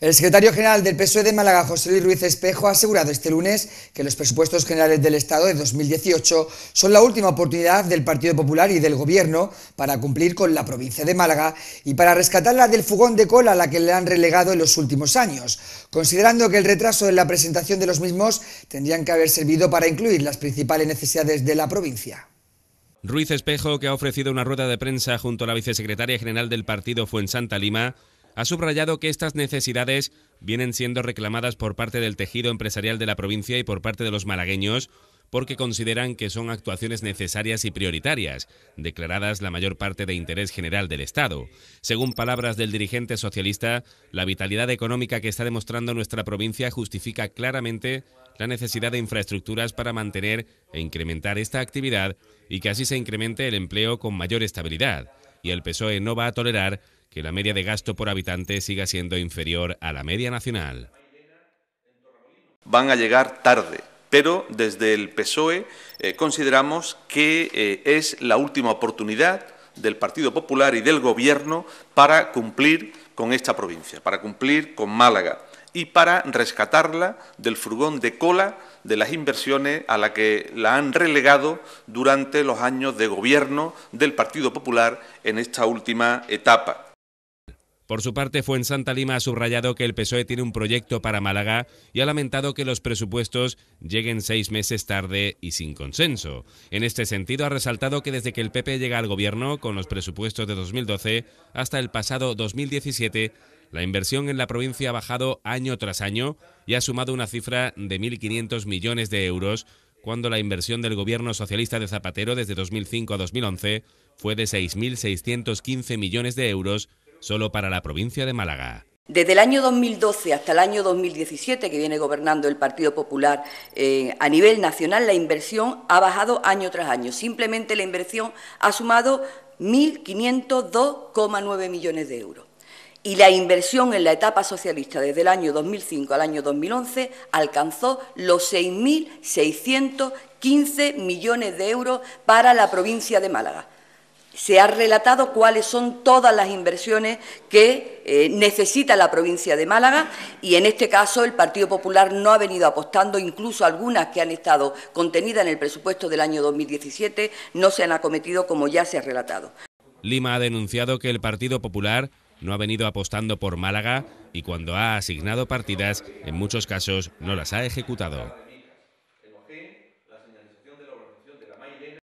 El secretario general del PSOE de Málaga, José Luis Ruiz Espejo, ha asegurado este lunes que los presupuestos generales del Estado de 2018 son la última oportunidad del Partido Popular y del Gobierno para cumplir con la provincia de Málaga y para rescatarla del fugón de cola a la que le han relegado en los últimos años, considerando que el retraso en la presentación de los mismos tendrían que haber servido para incluir las principales necesidades de la provincia. Ruiz Espejo, que ha ofrecido una rueda de prensa junto a la vicesecretaria general del partido Fuensanta Lima, ha subrayado que estas necesidades vienen siendo reclamadas por parte del tejido empresarial de la provincia y por parte de los malagueños porque consideran que son actuaciones necesarias y prioritarias, declaradas la mayor parte de interés general del Estado. Según palabras del dirigente socialista, la vitalidad económica que está demostrando nuestra provincia justifica claramente la necesidad de infraestructuras para mantener e incrementar esta actividad y que así se incremente el empleo con mayor estabilidad. Y el PSOE no va a tolerar que la media de gasto por habitante siga siendo inferior a la media nacional. Van a llegar tarde, pero desde el PSOE eh, consideramos que eh, es la última oportunidad del Partido Popular y del Gobierno para cumplir con esta provincia, para cumplir con Málaga y para rescatarla del furgón de cola de las inversiones a la que la han relegado durante los años de gobierno del Partido Popular en esta última etapa. Por su parte, Santa Lima ha subrayado que el PSOE tiene un proyecto para Málaga y ha lamentado que los presupuestos lleguen seis meses tarde y sin consenso. En este sentido, ha resaltado que desde que el PP llega al gobierno, con los presupuestos de 2012 hasta el pasado 2017, la inversión en la provincia ha bajado año tras año y ha sumado una cifra de 1.500 millones de euros, cuando la inversión del gobierno socialista de Zapatero desde 2005 a 2011 fue de 6.615 millones de euros solo para la provincia de Málaga. Desde el año 2012 hasta el año 2017, que viene gobernando el Partido Popular eh, a nivel nacional, la inversión ha bajado año tras año. Simplemente la inversión ha sumado 1.502,9 millones de euros. Y la inversión en la etapa socialista desde el año 2005 al año 2011 alcanzó los 6.615 millones de euros para la provincia de Málaga. Se ha relatado cuáles son todas las inversiones que eh, necesita la provincia de Málaga y en este caso el Partido Popular no ha venido apostando, incluso algunas que han estado contenidas en el presupuesto del año 2017 no se han acometido como ya se ha relatado. Lima ha denunciado que el Partido Popular no ha venido apostando por Málaga y cuando ha asignado partidas, en muchos casos no las ha ejecutado.